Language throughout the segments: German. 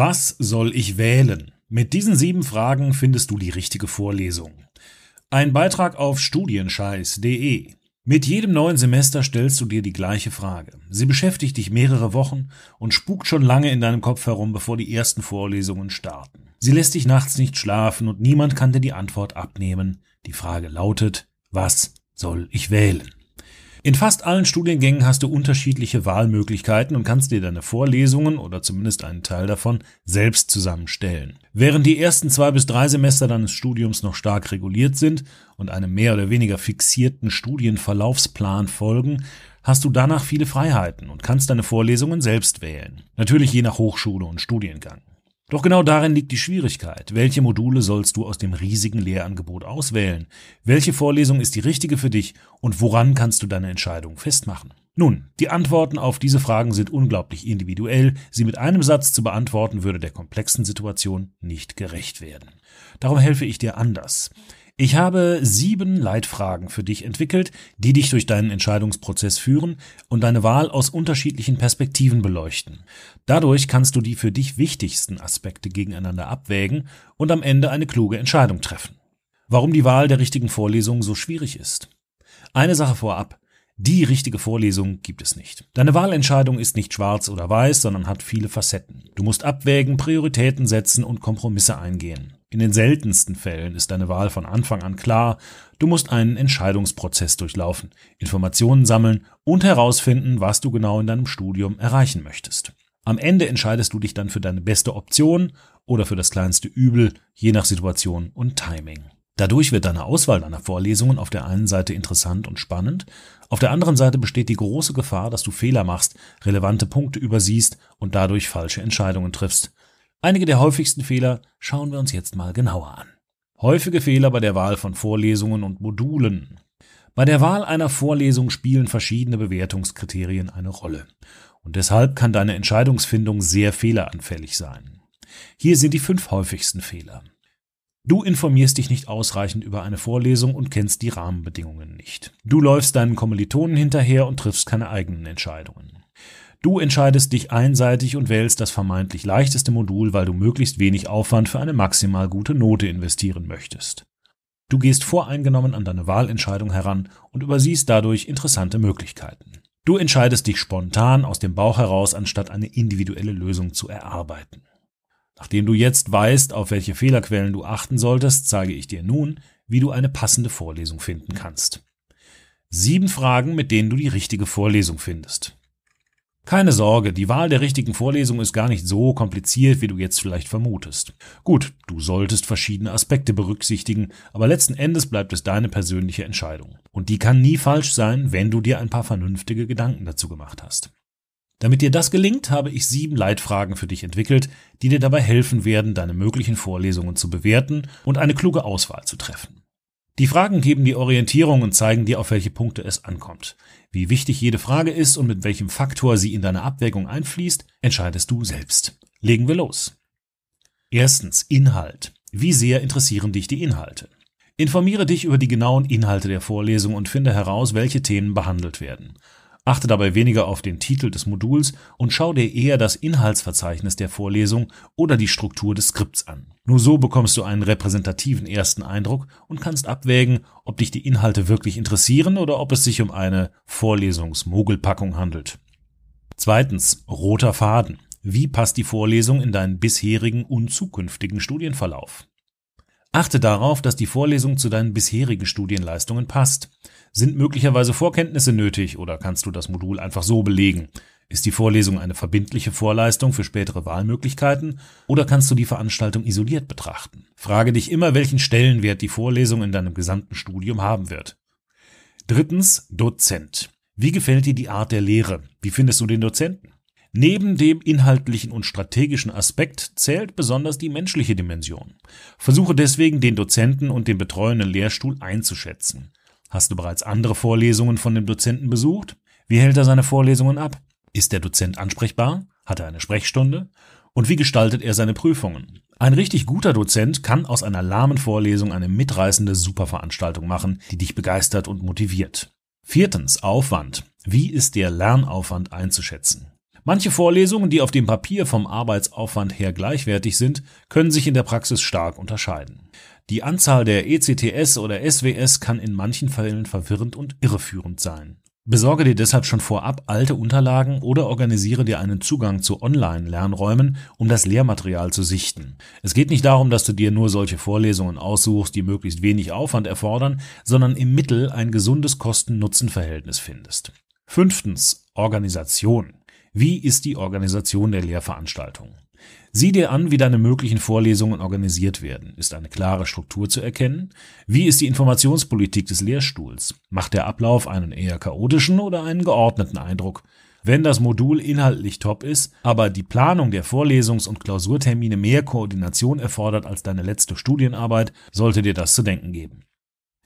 Was soll ich wählen? Mit diesen sieben Fragen findest du die richtige Vorlesung. Ein Beitrag auf studienscheiß.de. Mit jedem neuen Semester stellst du dir die gleiche Frage. Sie beschäftigt dich mehrere Wochen und spukt schon lange in deinem Kopf herum, bevor die ersten Vorlesungen starten. Sie lässt dich nachts nicht schlafen und niemand kann dir die Antwort abnehmen. Die Frage lautet, was soll ich wählen? In fast allen Studiengängen hast du unterschiedliche Wahlmöglichkeiten und kannst dir deine Vorlesungen oder zumindest einen Teil davon selbst zusammenstellen. Während die ersten zwei bis drei Semester deines Studiums noch stark reguliert sind und einem mehr oder weniger fixierten Studienverlaufsplan folgen, hast du danach viele Freiheiten und kannst deine Vorlesungen selbst wählen. Natürlich je nach Hochschule und Studiengang. Doch genau darin liegt die Schwierigkeit. Welche Module sollst du aus dem riesigen Lehrangebot auswählen? Welche Vorlesung ist die richtige für dich und woran kannst du deine Entscheidung festmachen? Nun, die Antworten auf diese Fragen sind unglaublich individuell. Sie mit einem Satz zu beantworten würde der komplexen Situation nicht gerecht werden. Darum helfe ich dir anders. Ich habe sieben Leitfragen für dich entwickelt, die dich durch deinen Entscheidungsprozess führen und deine Wahl aus unterschiedlichen Perspektiven beleuchten. Dadurch kannst du die für dich wichtigsten Aspekte gegeneinander abwägen und am Ende eine kluge Entscheidung treffen. Warum die Wahl der richtigen Vorlesung so schwierig ist. Eine Sache vorab. Die richtige Vorlesung gibt es nicht. Deine Wahlentscheidung ist nicht schwarz oder weiß, sondern hat viele Facetten. Du musst abwägen, Prioritäten setzen und Kompromisse eingehen. In den seltensten Fällen ist deine Wahl von Anfang an klar. Du musst einen Entscheidungsprozess durchlaufen, Informationen sammeln und herausfinden, was du genau in deinem Studium erreichen möchtest. Am Ende entscheidest du dich dann für deine beste Option oder für das kleinste Übel, je nach Situation und Timing. Dadurch wird deine Auswahl deiner Vorlesungen auf der einen Seite interessant und spannend, auf der anderen Seite besteht die große Gefahr, dass du Fehler machst, relevante Punkte übersiehst und dadurch falsche Entscheidungen triffst. Einige der häufigsten Fehler schauen wir uns jetzt mal genauer an. Häufige Fehler bei der Wahl von Vorlesungen und Modulen. Bei der Wahl einer Vorlesung spielen verschiedene Bewertungskriterien eine Rolle. Und deshalb kann deine Entscheidungsfindung sehr fehleranfällig sein. Hier sind die fünf häufigsten Fehler. Du informierst dich nicht ausreichend über eine Vorlesung und kennst die Rahmenbedingungen nicht. Du läufst deinen Kommilitonen hinterher und triffst keine eigenen Entscheidungen. Du entscheidest dich einseitig und wählst das vermeintlich leichteste Modul, weil du möglichst wenig Aufwand für eine maximal gute Note investieren möchtest. Du gehst voreingenommen an deine Wahlentscheidung heran und übersiehst dadurch interessante Möglichkeiten. Du entscheidest dich spontan aus dem Bauch heraus, anstatt eine individuelle Lösung zu erarbeiten. Nachdem du jetzt weißt, auf welche Fehlerquellen du achten solltest, zeige ich dir nun, wie du eine passende Vorlesung finden kannst. Sieben Fragen, mit denen du die richtige Vorlesung findest. Keine Sorge, die Wahl der richtigen Vorlesung ist gar nicht so kompliziert, wie du jetzt vielleicht vermutest. Gut, du solltest verschiedene Aspekte berücksichtigen, aber letzten Endes bleibt es deine persönliche Entscheidung. Und die kann nie falsch sein, wenn du dir ein paar vernünftige Gedanken dazu gemacht hast. Damit dir das gelingt, habe ich sieben Leitfragen für dich entwickelt, die dir dabei helfen werden, deine möglichen Vorlesungen zu bewerten und eine kluge Auswahl zu treffen. Die Fragen geben die Orientierung und zeigen dir, auf welche Punkte es ankommt. Wie wichtig jede Frage ist und mit welchem Faktor sie in deine Abwägung einfließt, entscheidest du selbst. Legen wir los. Erstens Inhalt. Wie sehr interessieren dich die Inhalte? Informiere dich über die genauen Inhalte der Vorlesung und finde heraus, welche Themen behandelt werden. Achte dabei weniger auf den Titel des Moduls und schau dir eher das Inhaltsverzeichnis der Vorlesung oder die Struktur des Skripts an. Nur so bekommst du einen repräsentativen ersten Eindruck und kannst abwägen, ob dich die Inhalte wirklich interessieren oder ob es sich um eine Vorlesungsmogelpackung handelt. Zweitens, roter Faden. Wie passt die Vorlesung in deinen bisherigen und zukünftigen Studienverlauf? Achte darauf, dass die Vorlesung zu deinen bisherigen Studienleistungen passt. Sind möglicherweise Vorkenntnisse nötig oder kannst du das Modul einfach so belegen? Ist die Vorlesung eine verbindliche Vorleistung für spätere Wahlmöglichkeiten oder kannst du die Veranstaltung isoliert betrachten? Frage dich immer, welchen Stellenwert die Vorlesung in deinem gesamten Studium haben wird. Drittens, Dozent. Wie gefällt dir die Art der Lehre? Wie findest du den Dozenten? Neben dem inhaltlichen und strategischen Aspekt zählt besonders die menschliche Dimension. Versuche deswegen, den Dozenten und den betreuenden Lehrstuhl einzuschätzen. Hast du bereits andere Vorlesungen von dem Dozenten besucht? Wie hält er seine Vorlesungen ab? Ist der Dozent ansprechbar? Hat er eine Sprechstunde? Und wie gestaltet er seine Prüfungen? Ein richtig guter Dozent kann aus einer lahmen Vorlesung eine mitreißende Superveranstaltung machen, die dich begeistert und motiviert. Viertens, Aufwand. Wie ist der Lernaufwand einzuschätzen? Manche Vorlesungen, die auf dem Papier vom Arbeitsaufwand her gleichwertig sind, können sich in der Praxis stark unterscheiden. Die Anzahl der ECTS oder SWS kann in manchen Fällen verwirrend und irreführend sein. Besorge dir deshalb schon vorab alte Unterlagen oder organisiere dir einen Zugang zu Online-Lernräumen, um das Lehrmaterial zu sichten. Es geht nicht darum, dass du dir nur solche Vorlesungen aussuchst, die möglichst wenig Aufwand erfordern, sondern im Mittel ein gesundes Kosten-Nutzen-Verhältnis findest. Fünftens. Organisation. Wie ist die Organisation der Lehrveranstaltung? Sieh dir an, wie deine möglichen Vorlesungen organisiert werden. Ist eine klare Struktur zu erkennen? Wie ist die Informationspolitik des Lehrstuhls? Macht der Ablauf einen eher chaotischen oder einen geordneten Eindruck? Wenn das Modul inhaltlich top ist, aber die Planung der Vorlesungs- und Klausurtermine mehr Koordination erfordert als deine letzte Studienarbeit, sollte dir das zu denken geben.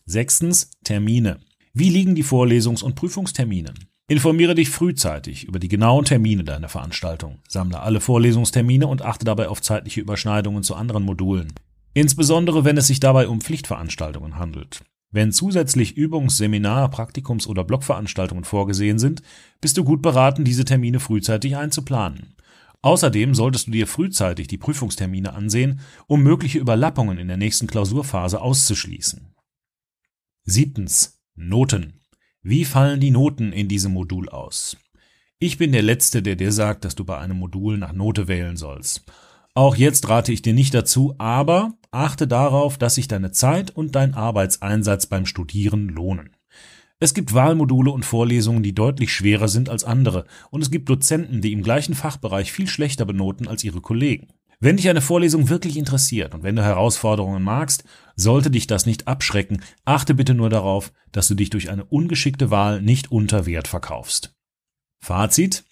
Sechstens Termine. Wie liegen die Vorlesungs- und Prüfungstermine? Informiere dich frühzeitig über die genauen Termine deiner Veranstaltung, sammle alle Vorlesungstermine und achte dabei auf zeitliche Überschneidungen zu anderen Modulen, insbesondere wenn es sich dabei um Pflichtveranstaltungen handelt. Wenn zusätzlich Übungs-, Seminar-, Praktikums- oder Blogveranstaltungen vorgesehen sind, bist du gut beraten, diese Termine frühzeitig einzuplanen. Außerdem solltest du dir frühzeitig die Prüfungstermine ansehen, um mögliche Überlappungen in der nächsten Klausurphase auszuschließen. Siebtens. Noten. Wie fallen die Noten in diesem Modul aus? Ich bin der Letzte, der dir sagt, dass du bei einem Modul nach Note wählen sollst. Auch jetzt rate ich dir nicht dazu, aber achte darauf, dass sich deine Zeit und dein Arbeitseinsatz beim Studieren lohnen. Es gibt Wahlmodule und Vorlesungen, die deutlich schwerer sind als andere, und es gibt Dozenten, die im gleichen Fachbereich viel schlechter benoten als ihre Kollegen. Wenn dich eine Vorlesung wirklich interessiert und wenn du Herausforderungen magst, sollte dich das nicht abschrecken. Achte bitte nur darauf, dass du dich durch eine ungeschickte Wahl nicht unter Wert verkaufst. Fazit.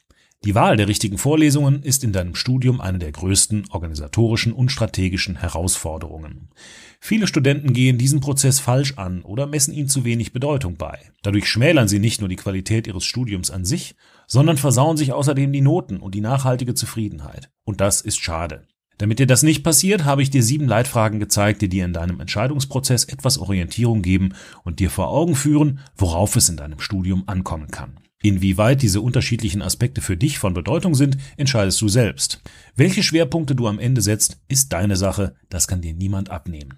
Die Wahl der richtigen Vorlesungen ist in deinem Studium eine der größten organisatorischen und strategischen Herausforderungen. Viele Studenten gehen diesen Prozess falsch an oder messen ihm zu wenig Bedeutung bei. Dadurch schmälern sie nicht nur die Qualität ihres Studiums an sich, sondern versauen sich außerdem die Noten und die nachhaltige Zufriedenheit. Und das ist schade. Damit dir das nicht passiert, habe ich dir sieben Leitfragen gezeigt, die dir in deinem Entscheidungsprozess etwas Orientierung geben und dir vor Augen führen, worauf es in deinem Studium ankommen kann. Inwieweit diese unterschiedlichen Aspekte für dich von Bedeutung sind, entscheidest du selbst. Welche Schwerpunkte du am Ende setzt, ist deine Sache, das kann dir niemand abnehmen.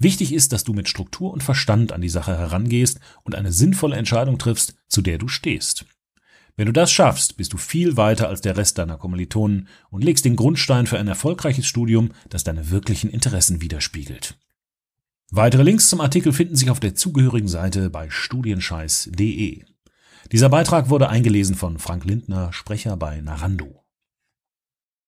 Wichtig ist, dass du mit Struktur und Verstand an die Sache herangehst und eine sinnvolle Entscheidung triffst, zu der du stehst. Wenn du das schaffst, bist du viel weiter als der Rest deiner Kommilitonen und legst den Grundstein für ein erfolgreiches Studium, das deine wirklichen Interessen widerspiegelt. Weitere Links zum Artikel finden sich auf der zugehörigen Seite bei studienscheiß.de. Dieser Beitrag wurde eingelesen von Frank Lindner, Sprecher bei Narando.